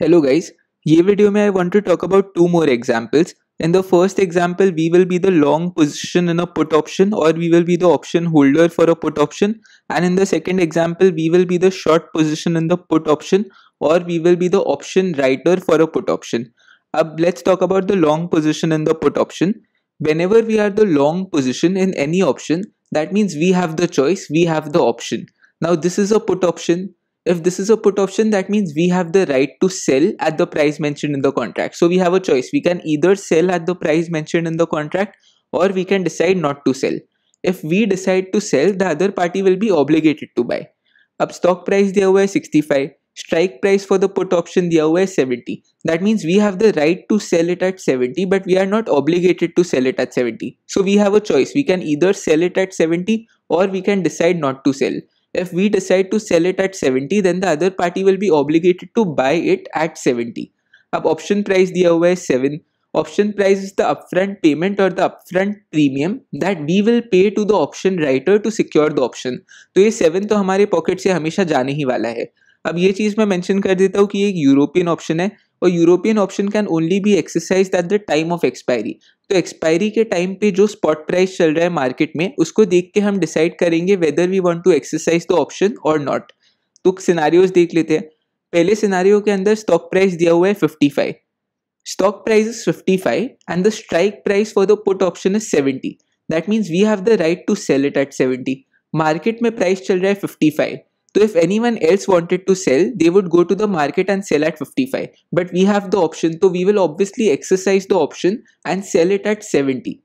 Hello guys, In video में I want to talk about two more examples. In the first example, we will be the long position in a put option or we will be the option holder for a put option. And in the second example, we will be the short position in the put option or we will be the option writer for a put option. let's talk about the long position in the put option. Whenever we are the long position in any option, that means we have the choice, we have the option. Now this is a put option, if this is a put option, that means we have the right to sell at the price mentioned in the contract. So we have a choice. We can either sell at the price mentioned in the contract or we can decide not to sell. If we decide to sell, the other party will be obligated to buy. Up stock price दिया हुआ 65, strike price for the put option दिया हुआ 70. That means we have the right to sell it at 70, but we are not obligated to sell it at 70. So we have a choice. We can either sell it at 70 or we can decide not to sell. If we decide to sell it at 70, then the other party will be obligated to buy it at 70. अब option price दिया हुआ है seven option price is the upfront payment और the upfront premium that we will pay to the option writer to secure the option तो ये seven तो हमारे pocket से हमेशा जाने ही वाला है अब ये चीज़ मैं मेंशन कर देता हूँ कि एक यूरोपियन ऑप्शन है और European option can only be exercise at the time of expiry तो एक्सपायरी के टाइम पे जो स्पॉट प्राइस चल रहा है मार्केट में उसको देख के हम डिसाइड करेंगे whether we want to exercise the option और नॉट तो सिनारियोज देख लेते हैं पहले सिनारियो के अंदर स्टॉक प्राइस दिया हुआ है fifty five stock price is fifty five and the strike price for the put option is seventy that means we have the right to sell it at seventy market में price चल रहा है fifty five So if anyone else wanted to sell, they would go to the market and sell at 55. But we have the option, so we will obviously exercise the option and sell it at 70.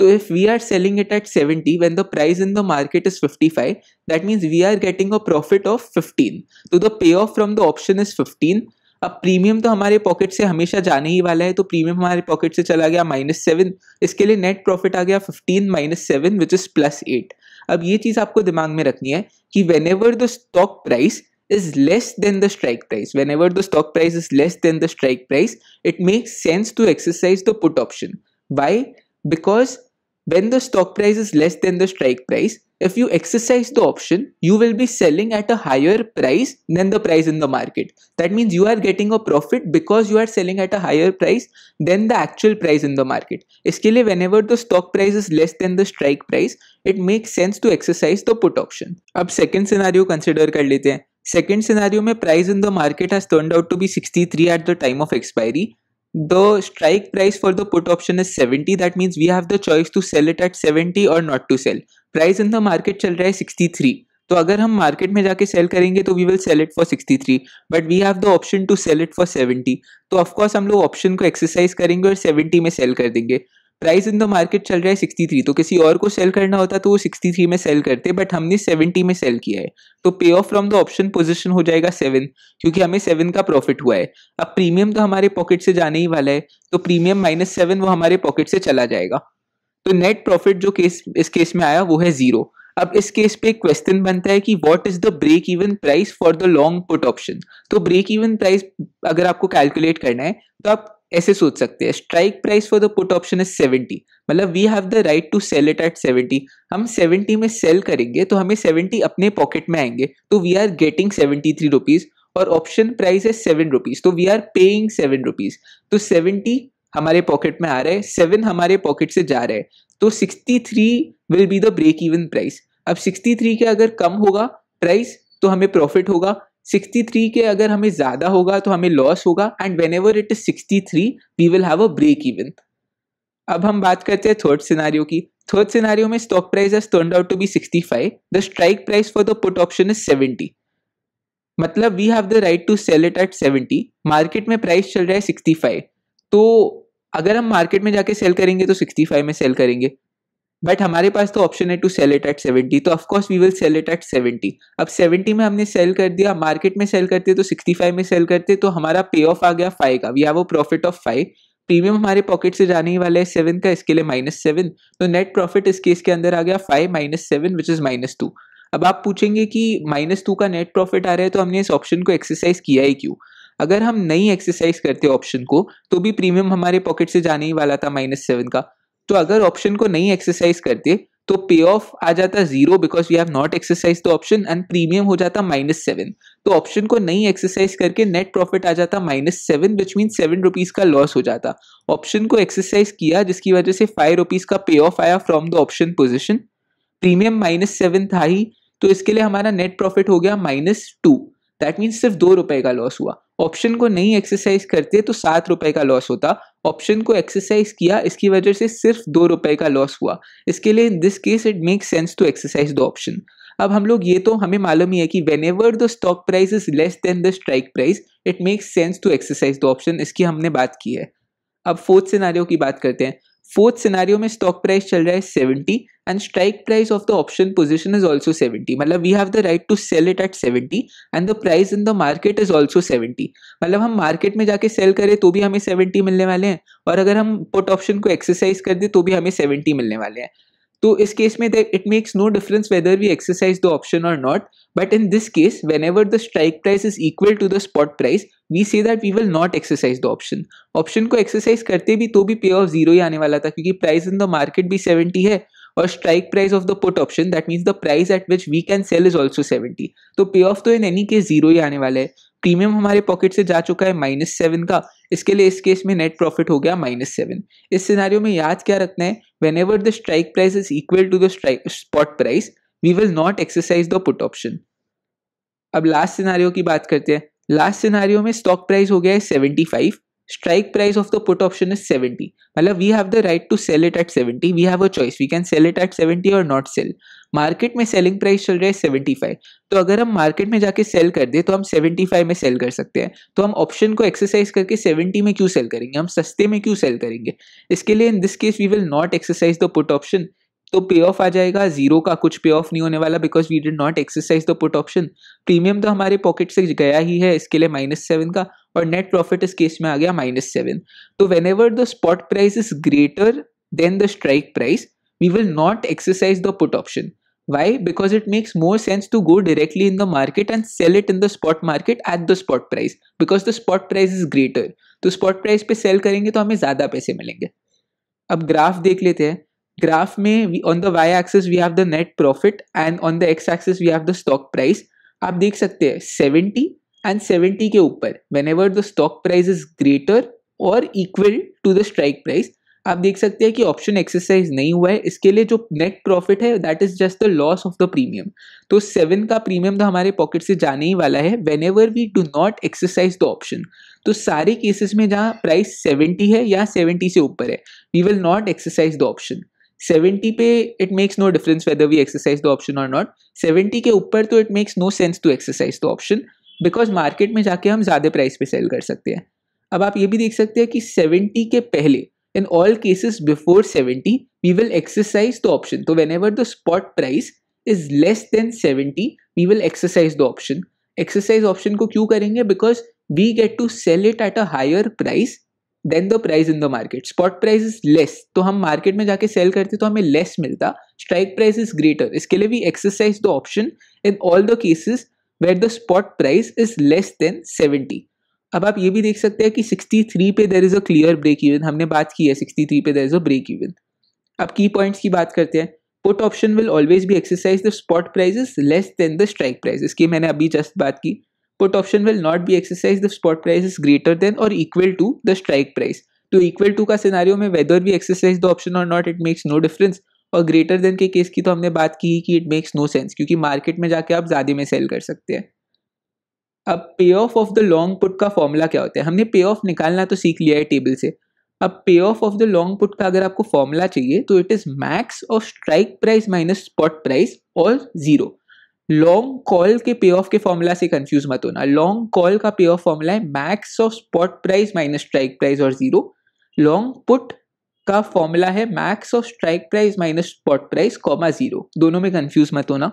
So if we are selling it at 70 when the price in the market is 55, that means we are getting a profit of 15. So the payoff from the option is 15. A premium, the our pocket, say, हमेशा जाने ही वाला है तो premium our pocket, से चला गया minus seven इसके लिए नेट प्रॉफिट आ गया फिफ्टीन अब ये चीज आपको दिमाग में रखनी है कि whenever the stock price is less than the strike price whenever the stock price is less than the strike price it makes sense to exercise the put option by because when the stock price is less than the strike price, if you exercise the option, you will be selling at a higher price than the price in the market. That means you are getting a profit because you are selling at a higher price than the actual price in the market. इसके whenever the stock price is less than the strike price, it makes sense to exercise the put option. अब second scenario consider कर लेते हैं. Second scenario में price in the market has turned out to be 63 at the time of expiry the strike price for the put option is 70 that means we have the choice to sell it at 70 or not to sell price in the market chal raha hai 63 तो अगर हम market में जाके sell करेंगे तो we will sell it for 63 but we have the option to sell it for 70 तो of course हम लोग ऑप्शन को एक्सरसाइज करेंगे और 70 में सेल कर देंगे प्राइस इन द मार्केट चल रहा है 63 तो किसी और को सेल करना होता तो वो 63 में सेल करते बट हमने 70 में सेल किया है तो पे off from the option position हो जाएगा सेवन क्योंकि हमें सेवन का प्रॉफिट हुआ है अब प्रीमियम तो हमारे पॉकेट से जाने ही वाला है तो प्रीमियम माइनस सेवन वो हमारे पॉकेट से चला जाएगा तो नेट प्रॉफिट जो केस इस केस में आया वो है जीरो अब इस केस पे क्वेश्चन बनता है कि what is the break even price for the long put option तो ब्रेक इवन प्राइस अगर आपको कैलकुलेट करना है तो आप ऐसे सोच सकते हैं strike price for the put option is seventy मतलब we have the right to sell it at seventy हम सेवेंटी में सेल करेंगे तो हमें सेवेंटी अपने पॉकेट में आएंगे तो we are getting seventy three rupees और ऑप्शन प्राइस है सेवन रुपीज़ तो we are paying seven rupees तो सेवेंटी हमारे पॉकेट में आ रहे हैं सेवन हमारे पॉकेट से जा रहे हैं तो sixty three will be the break even price अब सिक्सटी थ्री के अगर कम होगा प्राइस तो हमें प्रॉफिट होगा 63 के अगर हमें ज़्यादा होगा तो हमें लॉस होगा and whenever it is three we will have a break even अब हम बात करते हैं थर्ड सिनारियो की थर्ड सिनारियो में stock price as turn out to be five the strike price for the put option is seventy मतलब we have the right to sell it at seventy market में price चल रहा है sixty five तो अगर हम market में जाके सेल करेंगे तो सिक्सटी फाइव में सेल करेंगे बट हमारे पास तो ऑप्शन है to sell it at seventy तो of course we will sell it at seventy अब सेवेंटी में हमने सेल कर दिया मार्केट में सेल करते तो सिक्सटी फाइव में सेल करते तो हमारा पे ऑफ आ गया फाइव का we have a profit of five premium हमारे पॉकेट से जाने ही वाला है सेवन का इसके लिए माइनस सेवन तो नेट प्रॉफिट इस केस के अंदर आ गया five minus seven which is minus two अब आप पूछेंगे कि माइनस टू का नेट प्रॉफिट आ रहा है तो हमने इस ऑप्शन को एक्सरसाइज किया ही क्यों अगर हम नहीं एक्सरसाइज करते ऑप्शन को तो भी प्रीमियम हमारे पॉकेट से जाने ही वाला था माइनस सेवन का तो अगर ऑप्शन को नहीं एक्सरसाइज करते तो पे ऑफ आ जाता zero because we have not exercise the option and premium हो जाता माइनस सेवन तो ऑप्शन को नहीं एक्सरसाइज करके नेट प्रॉफिट आ जाता minus seven which mean seven rupees का लॉस हो जाता ऑप्शन को एक्सरसाइज किया जिसकी वजह से फाइव रुपीज का पे ऑफ आया from the option position premium minus seven था ही तो इसके लिए हमारा नेट प्रॉफिट हो गया माइनस टू दैट मीन्स सिर्फ दो रुपए का लॉस हुआ ऑप्शन को नहीं एक्सरसाइज करते तो सात रुपए का लॉस होता ऑप्शन को एक्सरसाइज किया इसकी वजह से सिर्फ दो रुपए का लॉस हुआ इसके लिए in this case it make sense to exercise the option अब हम लोग ये तो हमें मालूम ही है कि whenever the stock price is less than the strike price it makes sense to exercise the option इसकी हमने बात की है अब फोर्थ सिनारियो की बात करते हैं फोर्थ सिनारियो में स्टॉक प्राइस चल रहा है seventy and strike price of the option position is also seventy मतलब we have the right to sell it at seventy and the price in the market is also seventy मतलब हम market में जाके cell करें तो भी हमें seventy मिलने वाले हैं और अगर हम पुट ऑप्शन को एक्सरसाइज कर दें तो भी हमें सेवेंटी मिलने वाले हैं तो इस केस में it makes no difference whether we exercise the option और not but in this case whenever the strike price is equal to the spot price we say that we will not exercise the option option को exercise करते भी तो भी पे of zero ही आने वाला था क्योंकि प्राइस इन द मार्केट भी सेवेंटी है और strike price of the put option that means the price at which we can sell is also seventy तो पे ऑफ तो इन एनी केस जीरो ही आने वाला है प्रीमियम हमारे पॉकेट से जा चुका है माइनस सेवन का इसके लिए इस केस में नेट प्रॉफिट हो गया माइनस सेवन इस सिनारियों में याद क्या रखना है whenever the strike price is equal to the spot price we will not exercise the put option अब लास्ट सिनारियों की बात करते हैं लास्ट सिनारियों में स्टॉक प्राइस हो गया है seventy five strike price of the put option is seventy मतलब we have the right to sell it at seventy we have a choice we can sell it at seventy और not sell market में selling price चल रहा है seventy five तो अगर हम market में जाके सेल कर दे तो हम सेवेंटी फाइव में सेल कर सकते हैं तो हम ऑप्शन को एक्सरसाइज करके सेवेंटी में क्यों सेल करेंगे हम सस्ते में क्यों सेल करेंगे इसके लिए in this case we will not exercise the put option तो पे ऑफ आ जाएगा जीरो का कुछ पे ऑफ नहीं होने वाला because we did not exercise the put option premium तो हमारे पॉकेट से गया ही है इसके लिए माइनस सेवन का और नेट प्रॉफिट इस केस में आ गया माइनस सेवन तो whenever the spot price is greater than the strike price we will not exercise the put option why because it makes more sense to go directly in the market and sell it in the spot market at the spot price because the spot price is greater तो spot price पे sell करेंगे तो हमें ज़्यादा पैसे मिलेंगे अब graph देख लेते हैं ग्राफ में on the Y axis we have the net profit and on the X axis we have the stock price आप देख सकते हैं सेवेंटी एंड सेवेंटी के ऊपर whenever the stock price is greater or equal to the strike price आप देख सकते हैं कि ऑप्शन एक्सरसाइज नहीं हुआ है इसके लिए जो नेट प्रॉफिट है that is just the loss of the premium तो सेवन का प्रीमियम तो हमारे पॉकेट से जाने ही वाला है whenever we do not exercise the option तो सारे केसेस में जहाँ प्राइस सेवेंटी है या सेवेंटी से ऊपर है we will not exercise the option seventy पे it makes no difference whether we exercise the option और नॉट सेवेंटी के ऊपर तो it makes no sense to exercise the option because market में जाके हम ज़्यादा प्राइस पे सेल कर सकते हैं अब आप ये भी देख सकते हैं कि सेवेंटी के पहले in all cases before seventy we will exercise the option तो whenever the spot price is less than seventy we will exercise the option exercise option को क्यों करेंगे because we get to sell it at a higher price than the price in the market spot price is less तो हम market में जाके cell करते तो हमें लेस मिलता स्ट्राइक प्राइस इज ग्रेटर इसके लिए we exercise the option in all the cases where the spot price is less than seventy अब आप ये भी देख सकते हैं कि सिक्सटी थ्री पे there is a clear break even हमने बात की है सिक्सटी थ्री पे there is a break even अब की पॉइंट्स की बात करते हैं put option will always be exercise the spot prices less than the strike price इसकी मैंने अभी जस्ट बात की put option will not be exercise the spot price is greater than और equal to the strike price तो equal to का scenario में whether we exercise the option और not it makes no difference or greater than के case की तो हमने बात की कि इट मेक्स नो सेंस क्योंकि मार्केट में जाके आप ज़्यादा में सेल कर सकते हैं अब पे payoff of the long put का फॉर्मूला क्या होता है हमने पे ऑफ निकालना तो सीख लिया है टेबल से अब पे payoff of the long put का अगर आपको फॉर्मूला चाहिए तो it is max of strike price minus spot price और जीरो लॉन्ग कॉल के पे ऑफ के फॉर्मूला से कंफ्यूज मत होना लॉन्ग कॉल का पे ऑफ फॉर्मूला है max of spot price minus strike price और जीरो लॉन्ग पुट का फॉर्मूला है max of strike price minus spot price comma zero दोनों में कंफ्यूज मत होना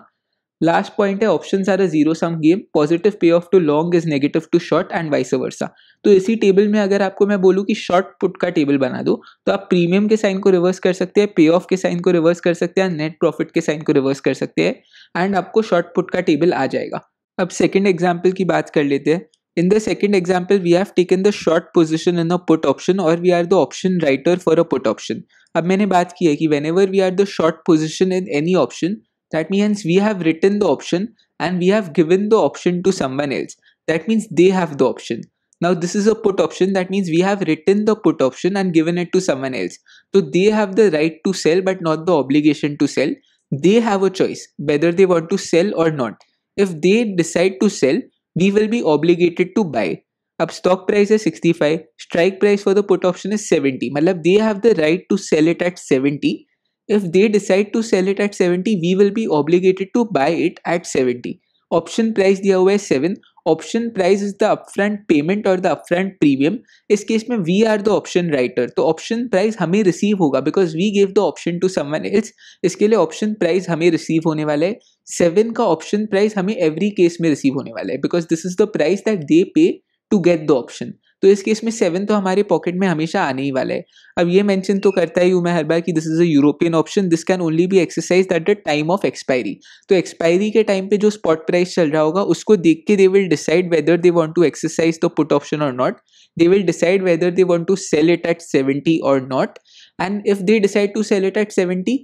लास्ट पॉइंट है option are a zero sum game positive पे of to long is negative to short and vice versa तो इसी टेबल में अगर आपको मैं बोलूँ कि शॉर्ट पुट का टेबल बना दो तो आप प्रीमियम के साइन को रिवर्स कर सकते हैं पे ऑफ के साइन को रिवर्स कर सकते हैं नेट प्रॉफिट के साइन को रिवर्स कर सकते हैं एंड आपको शॉर्ट पुट का टेबल आ जाएगा अब सेकेंड एग्जाम्पल की बात कर लेते हैं In the second example, we have taken the short position in a put option or we are the option writer for a put option. अब मैंने बात की है whenever we are the short position in any option, that means we have written the option and we have given the option to someone else. That means they have the option. Now this is a put option. That means we have written the put option and given it to someone else. So they have the right to sell but not the obligation to sell. They have a choice whether they want to sell or not. If they decide to sell, we will be obligated to buy. Up stock price is 65, strike price for the put option is 70. Malab, they have the right to sell it at 70. If they decide to sell it at 70, we will be obligated to buy it at 70. Option price the हुआ 7 option price is the upfront payment और the upfront premium इस case में we are the option writer तो option price हमें receive होगा because we give the option to someone else इसके लिए option price हमें रिसीव होने वाला है सेवन का ऑप्शन प्राइस हमें एवरी केस में रिसीव होने वाला है because this is the price that they pay to get the option तो इस केस में सेवन तो हमारे पॉकेट में हमेशा आने ही वाला है अब ये मेंशन तो करता ही हूँ मैं हर बार कि this is a European option this can only be exercise at the time of expiry तो एक्सपायरी के टाइम पे जो स्पॉट प्राइस चल रहा होगा उसको देख के they will decide whether they want to exercise the put option और not they will decide whether they want to sell it at seventy और not and if they decide to sell it at seventy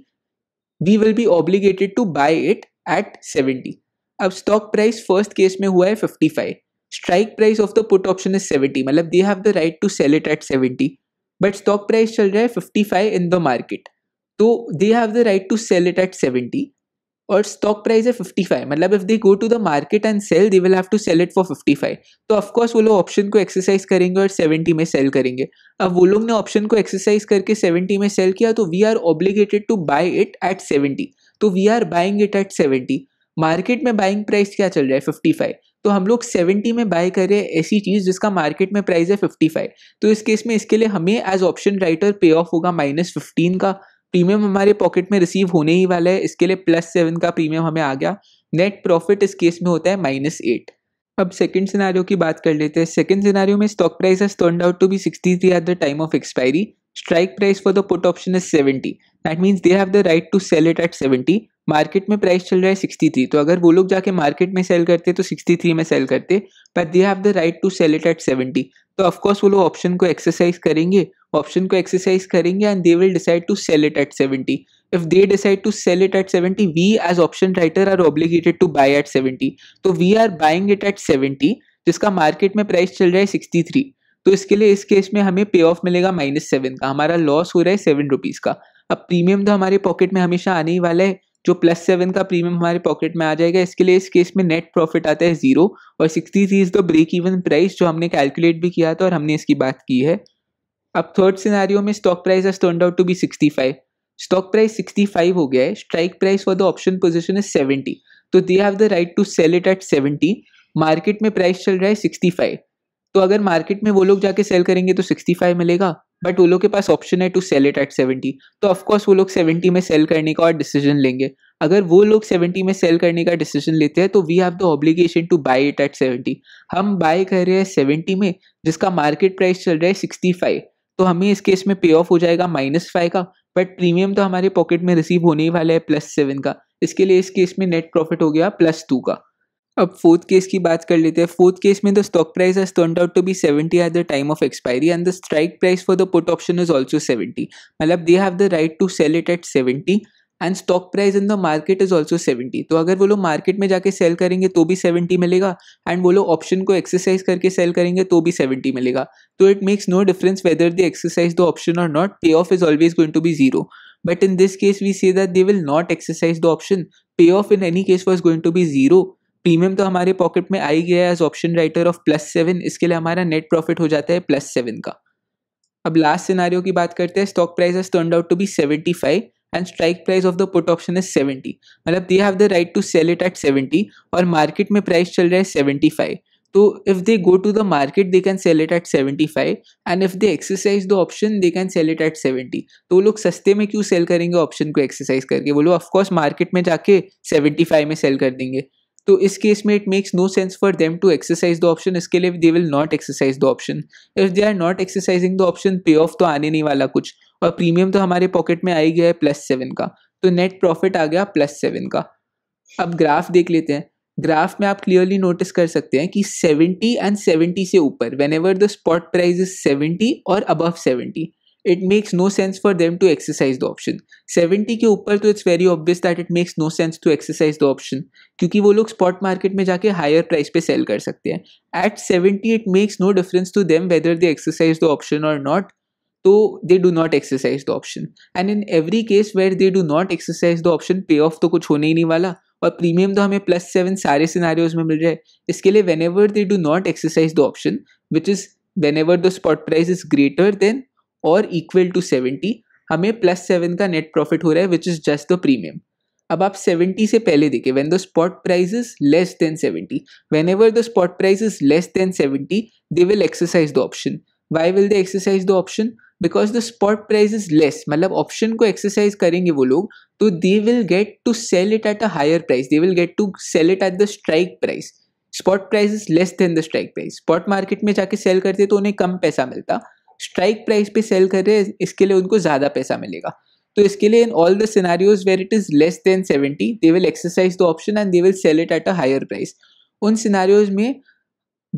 we will be obligated to buy it at seventy अब stock price first case में हुआ है fifty five strike price of the put option is seventy मतलब they have the right to sell it at seventy but stock price चल रहा है fifty five in the market तो they have the right to sell it at seventy और stock price है fifty five मतलब if they go to the market and sell they will have to sell it for fifty five तो of course वो लोग option को exercise करेंगे और seventy में सेल करेंगे अब वो लोग ने ऑप्शन को एक्सरसाइज करके सेवेंटी में सेल किया तो we are obligated to buy it at seventy तो we are buying it at seventy market में बाइंग प्राइस क्या चल रहा है फिफ्टी फाइव तो हम लोग सेवेंटी में बाय करें ऐसी चीज़ जिसका मार्केट में प्राइस है फिफ्टी फाइव तो इस केस में इसके लिए हमें as option writer payoff होगा माइनस फिफ्टीन का प्रीमियम हमारे पॉकेट में रिसीव होने ही वाला है इसके लिए प्लस सेवन का प्रीमियम हमें आ गया नेट प्रॉफिट इस केस में होता है माइनस एट अब सेकंड सिनारियो की बात कर लेते हैं सेकंड सिनारियो में stock price has turn out to be sixty three at the time of expiry strike price for the put option is seventy that means they have the right to sell it at seventy market में price चल रहा है sixty three तो अगर वो लोग जाके market में सेल करते तो सिक्सटी थ्री में सेल करते but they have the right to sell it at seventy तो ऑफकोर्स वो लोग ऑप्शन को एक्सरसाइज करेंगे ऑप्शन को एक्सरसाइज करेंगे and they will decide to sell it at seventy if they decide to sell it at seventy we as option writer are obligated to buy at seventy तो we are buying it at seventy जिसका market में price चल रहा है sixty three तो इसके लिए इस केस में हमें पे ऑफ मिलेगा माइनस सेवन का हमारा लॉस हो रहा है सेवन रुपीज़ का अब प्रीमियम तो हमारे पॉकेट में हमेशा आने ही वाला है जो प्लस सेवन का प्रीमियम हमारे पॉकेट में आ जाएगा इसके लिए इस केस में नेट प्रॉफिट आता है जीरो और sixty three is the break even price जो हमने कैलकुलेट भी किया था और हमने इसकी बात की है अब थर्ड सिनारियो में stock price as turn out to be sixty five stock price sixty five हो गया है strike price for the option position is seventy तो they have the right to sell it at seventy market में price चल रहा है sixty five तो अगर मार्केट में वो लोग जाके सेल करेंगे तो सिक्सटी फाइव मिलेगा बट वो लोग के पास ऑप्शन है to sell it at seventy तो ऑफकोर्स वो लोग सेवेंटी में सेल करने का और डिसीजन लेंगे अगर वो लोग सेवेंटी में सेल करने का डिसीजन लेते हैं तो we have the obligation to buy it at seventy हम बाय कर रहे हैं सेवेंटी में जिसका मार्केट प्राइस चल रहा है सिक्सटी फाइव तो हमें इस केस में पे ऑफ हो जाएगा माइनस फाइव का बट प्रीमियम तो हमारे पॉकेट में रिसीव होने ही वाला है प्लस सेवन का इसके लिए इस केस में नेट प्रॉफिट हो गया प्लस टू का अब फोर्थ केस की बात कर लेते हैं फोर्थ केस में the stock price has turn out to be seventy at the time of expiry and the strike price for the put option is also seventy मतलब they have the right to sell it at seventy and stock price in the market is also seventy तो अगर वो लोग market में जाके sell करेंगे तो भी सेवेंटी मिलेगा एंड वो लोग ऑप्शन को एक्सरसाइज करके सेल करेंगे तो भी सेवेंटी मिलेगा तो it makes no difference whether they exercise the option और not payoff is always going to be zero but in this case we see that they will not exercise the option पे payoff in any case was going to be zero premium तो हमारे pocket में आ ही गया as option writer of plus seven इसके लिए हमारा नेट प्रॉफिट हो जाता है प्लस सेवन का अब लास्ट सिनारियो की बात करते हैं stock price has turn out to be seventy five and strike price of the put option is seventy मतलब they have the right to sell it at seventy और market में price चल रहा है सेवेंटी फाइव तो if they go to the market they can sell it at seventy five and if they exercise the option they can sell it at seventy तो वो लोग सस्ते में क्यों सेल करेंगे ऑप्शन को एक्सरसाइज करके वो लोग ऑफकोर्स मार्केट में जाके सेवेंटी फाइव में सेल कर देंगे तो इस केस में it makes no sense for them to exercise the option इसके लिए they will not exercise the option if they are not exercising the option पे ऑफ तो आने नहीं वाला कुछ और प्रीमियम तो हमारे पॉकेट में आ ही गया है प्लस सेवन का तो नेट प्रॉफिट आ गया प्लस सेवन का अब ग्राफ देख लेते हैं ग्राफ में आप क्लियरली नोटिस कर सकते हैं कि 70 एंड 70 से ऊपर whenever the spot price is 70 और above seventy it makes no sense for them to exercise the option seventy के ऊपर तो it's very obvious that it makes no sense to exercise the option क्योंकि वो लोग spot market में जाके higher price पे सेल कर सकते हैं at seventy it makes no difference to them whether they exercise the option और नॉट तो they do not exercise the option and in every case where they do not exercise the option पे off तो कुछ होने ही नहीं वाला और premium तो हमें प्लस सेवन सारे सिनारियोज में मिल रहा है इसके लिए whenever they do not exercise the option which is whenever the spot price is greater than और इक्वल टू सेवेंटी हमें प्लस सेवन का नेट प्रॉफिट हो रहा है which is just the premium अब आप सेवेंटी से पहले देखें when the spot price is less than seventy whenever the spot price is less than seventy they will exercise the option why will they exercise the option because the spot price is less मतलब option को exercise करेंगे वो लोग तो they will get to sell it at a higher price they will get to sell it at the strike price spot price is less than the strike price spot market में जाके cell करते तो उन्हें कम पैसा मिलता strike price पे cell कर रहे हैं इसके लिए उनको ज़्यादा पैसा मिलेगा तो इसके लिए in all the scenarios where it is less than seventy they will exercise the option and they will sell it at a higher price उन सिनारियोज में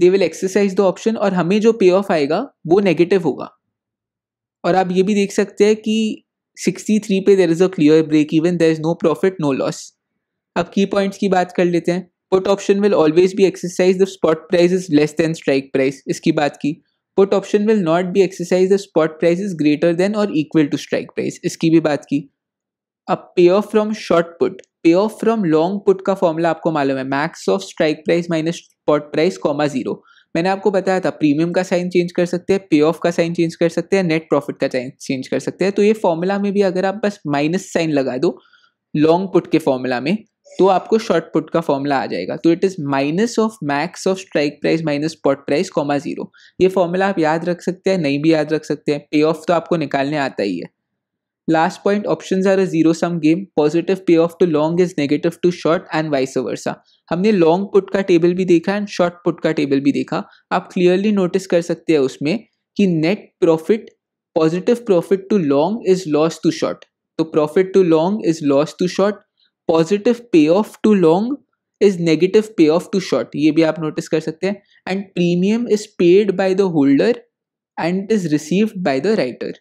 they will exercise the option और हमें जो पे ऑफ आएगा वो negative होगा और आप ये भी देख सकते हैं कि सिक्सटी थ्री पे there is a clear break even there is no profit no loss अब की पॉइंट्स की बात कर लेते हैं put option will always be exercise the spot price is less than strike price इसकी बात की put option will not be exercise the spot price is greater than और इक्वल टू स्ट्राइक प्राइस इसकी भी बात की अब पे off from short put pay off from long put का फॉर्मूला आपको मालूम है max of strike price minus spot price comma zero मैंने आपको बताया था प्रीमियम का साइन चेंज कर सकते हैं पे ऑफ का साइन चेंज कर सकते हैं नेट प्रॉफिट का साइन चेंज कर सकते हैं तो ये फॉर्मूला में भी अगर आप बस माइनस साइन लगा दो लॉन्ग पुट के फॉर्मूला में तो आपको शॉर्ट पुट का फॉर्मूला आ जाएगा तो it is minus of max of strike price minus spot price comma zero ये फॉर्मूला आप याद रख सकते हैं नहीं भी याद रख सकते हैं पे ऑफ तो आपको निकालने आता ही है last point option are a zero sum game positive पे of to long is negative to short and vice versa हमने लॉन्ग पुट का टेबल भी देखा एंड शॉर्ट पुट का टेबल भी देखा आप क्लियरली नोटिस कर सकते हैं उसमें कि net profit positive profit to long is loss to short तो profit to long is loss to short positive पे of to long is negative pay of to short ये भी आप नोटिस कर सकते हैं and premium is paid by the holder and is received by the writer